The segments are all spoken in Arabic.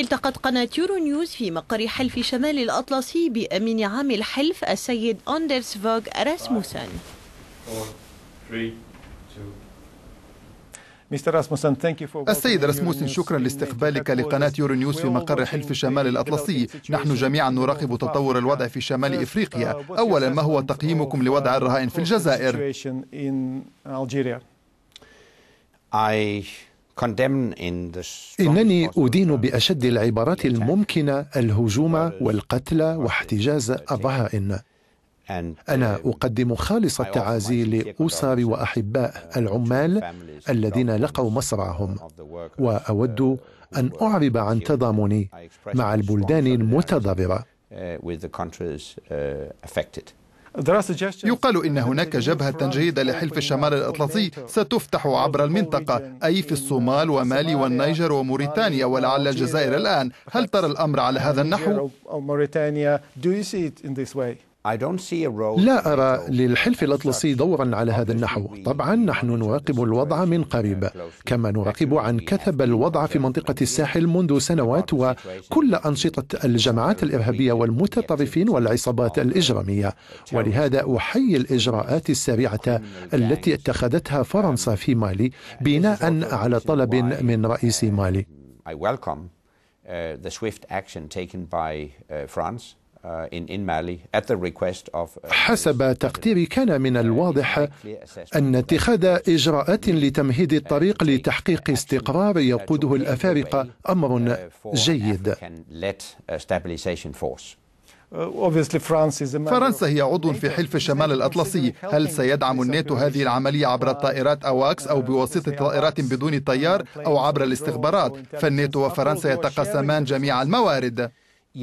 التقت قناة يورو نيوز في مقر حلف شمال الأطلسي بأمين عام الحلف السيد أندرس فوغ راسموسن السيد راسموسن شكرا لاستقبالك لقناة يورو نيوز في مقر حلف شمال الأطلسي نحن جميعا نراقب تطور الوضع في شمال إفريقيا أولا ما هو تقييمكم لوضع الرهائن في الجزائر إنني أدين بأشد العبارات الممكنة الهجوم والقتل واحتجاز الرهائن أنا uh, أقدم خالص التعازي لأسر وأحباء العمال الذين لقوا مصرعهم وأود أن أعرب عن تضامني مع البلدان المتضررة يقال إن هناك جبهة جديدة لحلف الشمال الأطلسي ستفتح عبر المنطقة أي في الصومال ومالي والنيجر وموريتانيا ولعل الجزائر الآن هل ترى الأمر على هذا النحو؟ لا أرى للحلف الأطلسي دورا على هذا النحو طبعا نحن نراقب الوضع من قريب كما نراقب عن كثب الوضع في منطقة الساحل منذ سنوات وكل أنشطة الجماعات الإرهابية والمتطرفين والعصابات الإجرامية ولهذا أحيي الإجراءات السريعة التي اتخذتها فرنسا في مالي بناء على طلب من رئيس um, مالي I welcome uh, the swift action taken by uh, France. Uh, uh, حسب تقديري كان من uh, الواضح أن اتخاذ إجراءات لتمهيد الطريق لتحقيق استقرار يقوده الأفارقة أمر جيد فرنسا هي عضو في حلف الشمال الأطلسي هل سيدعم الناتو هذه العملية عبر الطائرات أواكس أو بواسطة طائرات بدون طيار أو عبر الاستخبارات فالناتو وفرنسا يتقاسمان جميع الموارد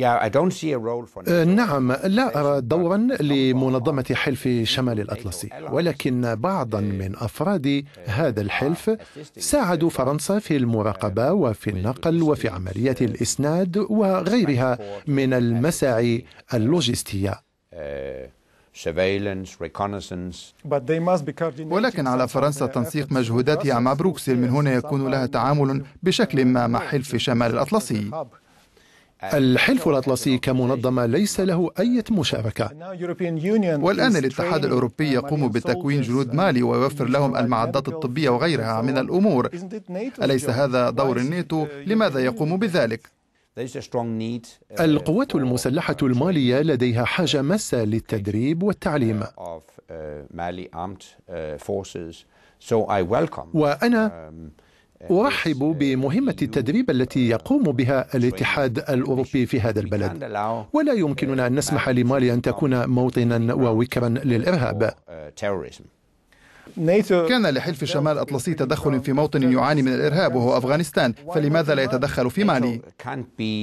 أه، نعم لا أرى دورا لمنظمة حلف شمال الأطلسي ولكن بعضا من أفراد هذا الحلف ساعدوا فرنسا في المراقبة وفي النقل وفي عملية الإسناد وغيرها من المساعي اللوجستية uh, ولكن على فرنسا تنسيق مجهوداتها مع بروكسل من هنا يكون لها تعامل بشكل ما مع حلف شمال الأطلسي الحلف الأطلسي كمنظمة ليس له أي مشاركة والآن الاتحاد الأوروبي يقوم بتكوين جنود مالي ويوفر لهم المعدات الطبية وغيرها من الأمور أليس هذا دور الناتو؟ لماذا يقوم بذلك؟ القوات المسلحة المالية لديها حاجة ماسة للتدريب والتعليم uh, uh, وأنا um, ارحب بمهمه التدريب التي يقوم بها الاتحاد الاوروبي في هذا البلد ولا يمكننا ان نسمح لمالي ان تكون موطنا ووكرا للارهاب كان لحلف الشمال الأطلسي تدخل في موطن يعاني من الإرهاب وهو أفغانستان فلماذا لا يتدخل في مالي؟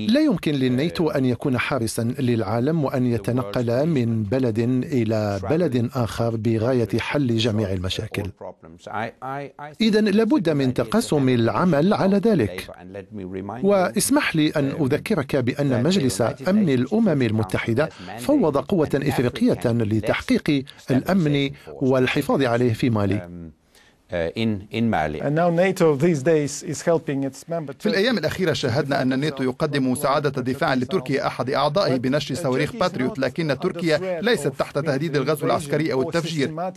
لا يمكن للنيتو أن يكون حارسا للعالم وأن يتنقل من بلد إلى بلد آخر بغاية حل جميع المشاكل إذا لابد من تقاسم العمل على ذلك واسمح لي أن أذكرك بأن مجلس أمن الأمم المتحدة فوض قوة إفريقية لتحقيق الأمن والحفاظ عليه في آه، في مالي في الأيام الأخيرة شاهدنا أن الناتو يقدم مساعدة دفاع لتركيا أحد أعضائه بنشر صواريخ باتريوت لكن تركيا ليست تحت تهديد الغزو العسكري أو التفجير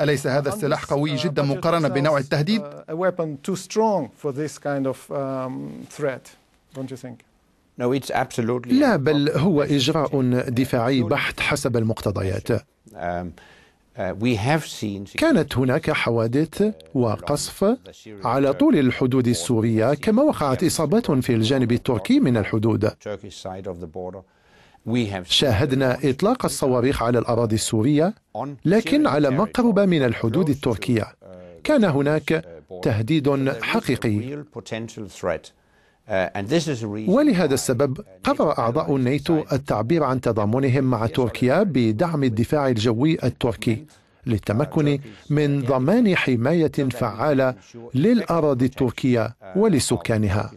أليس هذا السلاح قوي جدا مقارنة بنوع التهديد؟ uh, um, لا بل هو إجراء دفاعي بحت حسب المقتضيات Uh, كانت هناك حوادث وقصف على طول الحدود السورية كما وقعت إصابات في الجانب التركي من الحدود شاهدنا إطلاق الصواريخ على الأراضي السورية لكن على ما قرب من الحدود uh, التركية كان هناك uh, تهديد حقيقي Uh, ولهذا السبب قرر أعضاء الناتو التعبير عن تضامنهم مع تركيا بدعم الدفاع الجوي التركي للتمكن uh, من uh, ضمان حماية فعالة للأراضي التركية ولسكانها.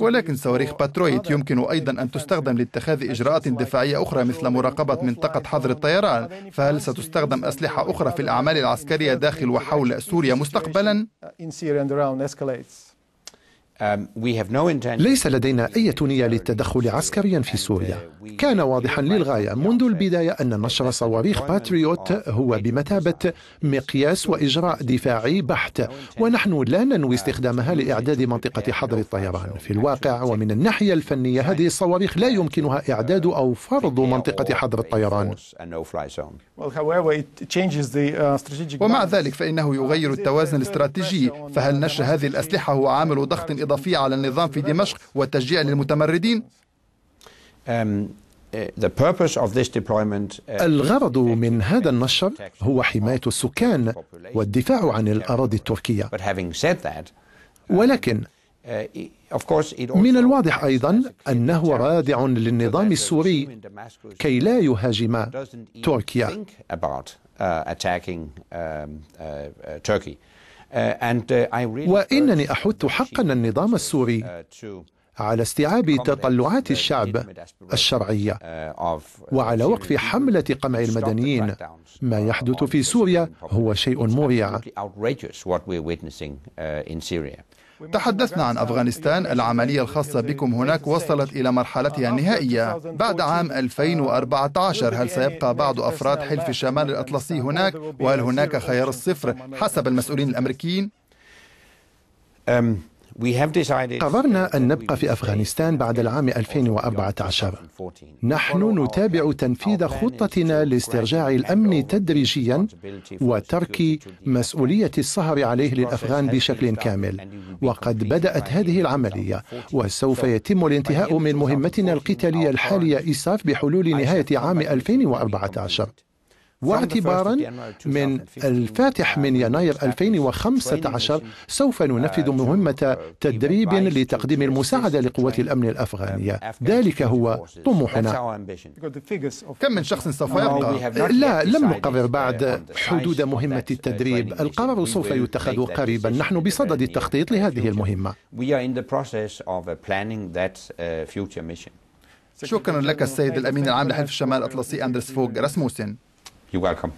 ولكن صواريخ باترويت يمكن أيضا أن تستخدم لاتخاذ إجراءات دفاعية أخرى مثل مراقبة منطقة حظر الطيران فهل ستستخدم أسلحة أخرى في الأعمال العسكرية داخل وحول سوريا مستقبلا؟ Um, ليس لدينا أي نية للتدخل عسكريا في سوريا كان واضحا للغاية منذ البداية أن نشر صواريخ باتريوت هو بمثابة مقياس وإجراء دفاعي بحت ونحن لا ننوي استخدامها لإعداد منطقة حظر الطيران في الواقع ومن الناحية الفنية هذه الصواريخ لا يمكنها إعداد أو فرض منطقة حظر الطيران uh, ومع ذلك فإنه يغير التوازن الاستراتيجي فهل نشر هذه الأسلحة هو عامل ضغط إضافية على النظام في دمشق والتشجيع للمتمردين؟ أه، أه، الغرض من هذا النشر هو حماية السكان والدفاع عن الأراضي التركية أه، ولكن من الواضح أيضا أنه رادع للنظام السوري كي لا يهاجم تركيا Uh, uh, وانني احث حقا النظام السوري uh, على استيعاب تطلعات الشعب الشرعيه وعلى وقف حمله قمع المدنيين ما يحدث في سوريا هو شيء مريع تحدثنا عن أفغانستان العملية الخاصة بكم هناك وصلت إلى مرحلتها النهائية بعد عام 2014 هل سيبقى بعض أفراد حلف الشمال الأطلسي هناك وهل هناك خيار الصفر حسب المسؤولين الأمريكيين؟ قررنا أن نبقى في أفغانستان بعد العام 2014 نحن نتابع تنفيذ خطتنا لاسترجاع الأمن تدريجيا وترك مسؤولية السهر عليه للأفغان بشكل كامل وقد بدأت هذه العملية وسوف يتم الانتهاء من مهمتنا القتالية الحالية إساف بحلول نهاية عام 2014 واعتبارا من الفاتح من يناير 2015 سوف ننفذ مهمة تدريب لتقديم المساعدة لقوات الأمن الأفغانية ذلك هو طموحنا كم من شخص سوف يبقى؟ لا لم نقرر بعد حدود مهمة التدريب القرار سوف يتخذ قريبا نحن بصدد التخطيط لهذه المهمة uh, uh, شكرا لك السيد الأمين العام لحلف الشمال الأطلسي أندرس فوغ راسموسن You're welcome.